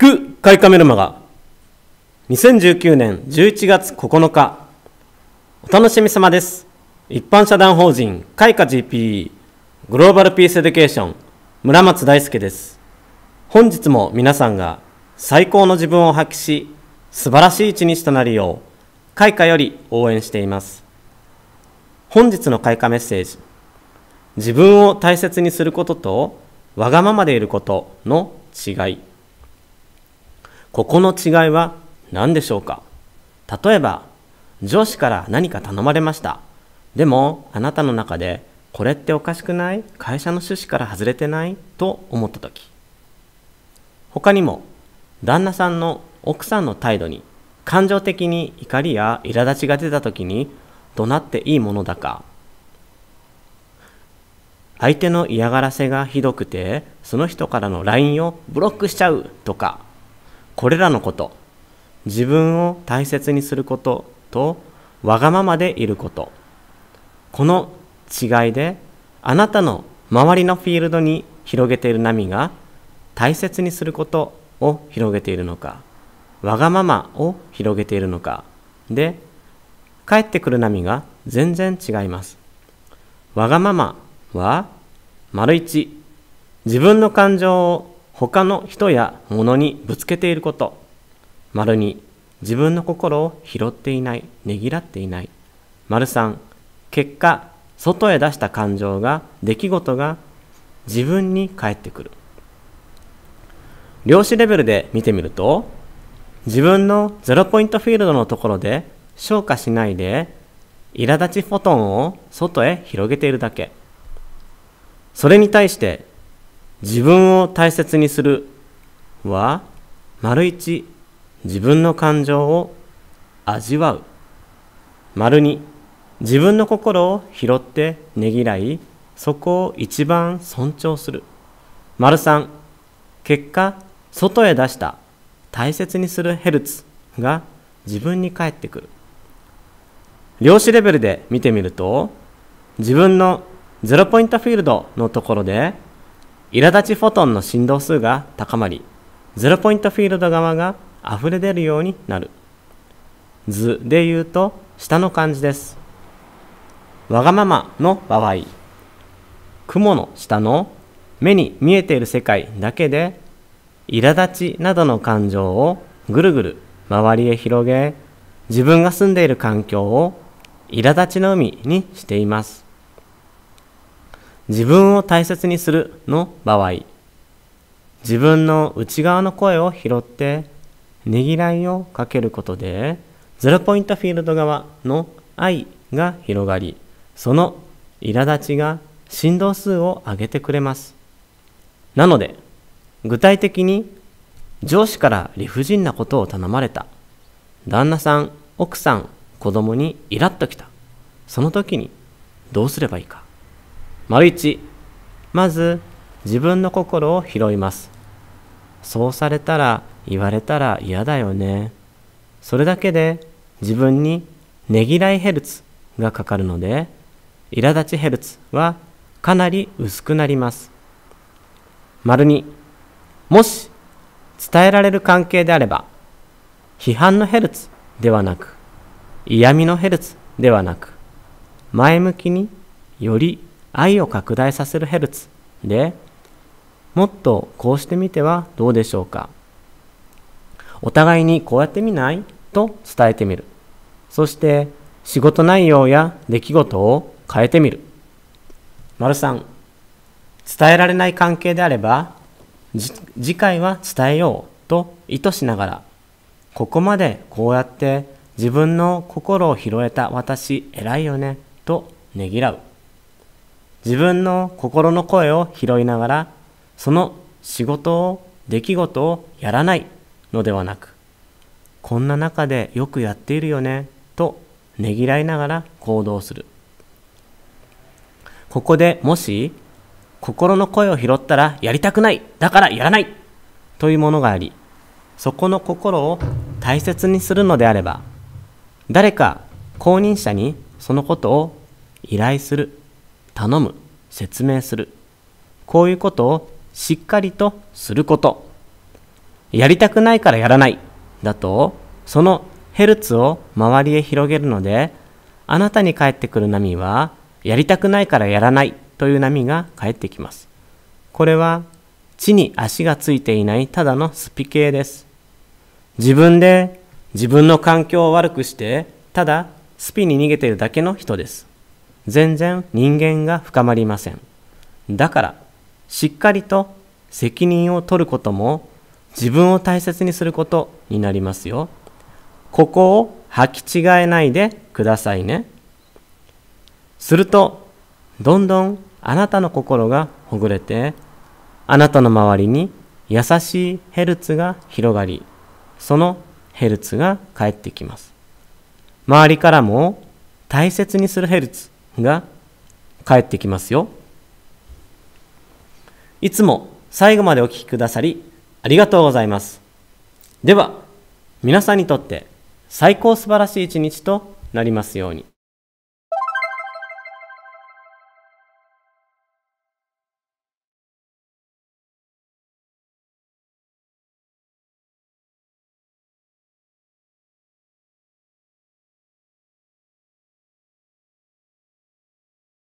聞く花メルマガ2019年11月9日お楽しみ様です一般社団法人開花 GP グローバルピースエデュケーション村松大輔です本日も皆さんが最高の自分を発揮し素晴らしい一日となるよう開花より応援しています本日の開花メッセージ自分を大切にすることとわがままでいることの違いここの違いは何でしょうか例えば、上司から何か頼まれました。でも、あなたの中で、これっておかしくない会社の趣旨から外れてないと思った時。他にも、旦那さんの奥さんの態度に、感情的に怒りや苛立ちが出た時に、怒鳴っていいものだか。相手の嫌がらせがひどくて、その人からの LINE をブロックしちゃうとか。これらのこと自分を大切にすることとわがままでいることこの違いであなたの周りのフィールドに広げている波が大切にすることを広げているのかわがままを広げているのかで帰ってくる波が全然違いますわがままは丸1自分の感情を他の人や物にぶつけていること丸に自分の心を拾っていないねぎらっていない丸三、結果外へ出した感情が出来事が自分に返ってくる量子レベルで見てみると自分のゼロポイントフィールドのところで消化しないで苛立ちフォトンを外へ広げているだけそれに対して自分を大切にするは、丸1、自分の感情を味わう。丸2、自分の心を拾ってねぎらい、そこを一番尊重する。丸3、結果、外へ出した大切にするヘルツが自分に返ってくる。量子レベルで見てみると、自分のゼロポイントフィールドのところで苛立ちフォトンの振動数が高まり、ゼロポイントフィールド側が溢れ出るようになる。図で言うと、下の漢字です。わがままの場合、雲の下の目に見えている世界だけで、苛立ちなどの感情をぐるぐる周りへ広げ、自分が住んでいる環境を苛立ちの海にしています。自分を大切にするの場合、自分の内側の声を拾って、ねぎらいをかけることで、ゼロポイントフィールド側の愛が広がり、その苛立ちが振動数を上げてくれます。なので、具体的に上司から理不尽なことを頼まれた。旦那さん、奥さん、子供にイラッときた。その時にどうすればいいか。丸1まず自分の心を拾いますそうされたら言われたら嫌だよねそれだけで自分にねぎらいヘルツがかかるので苛立ちヘルツはかなり薄くなります丸にもし伝えられる関係であれば批判のヘルツではなく嫌味のヘルツではなく前向きにより愛を拡大させるヘルツでもっとこうしてみてはどうでしょうかお互いにこうやってみないと伝えてみるそして仕事内容や出来事を変えてみる丸3伝えられない関係であれば次回は伝えようと意図しながらここまでこうやって自分の心を拾えた私偉いよねとねぎらう自分の心の声を拾いながらその仕事を出来事をやらないのではなくこんな中でよくやっているよねとねぎらいながら行動するここでもし心の声を拾ったらやりたくないだからやらないというものがありそこの心を大切にするのであれば誰か公認者にそのことを依頼する頼む説明するこういうことをしっかりとすることやりたくないからやらないだとそのヘルツを周りへ広げるのであなたに返ってくる波はやりたくないからやらないという波が返ってきますこれは地に足がついていないただのスピ系です自分で自分の環境を悪くしてただスピに逃げているだけの人です全然人間が深まりませんだからしっかりと責任を取ることも自分を大切にすることになりますよここを履き違えないでくださいねするとどんどんあなたの心がほぐれてあなたの周りに優しいヘルツが広がりそのヘルツが返ってきます周りからも大切にするヘルツが帰ってきますよ。いつも最後までお聴きくださりありがとうございます。では、皆さんにとって最高素晴らしい一日となりますように。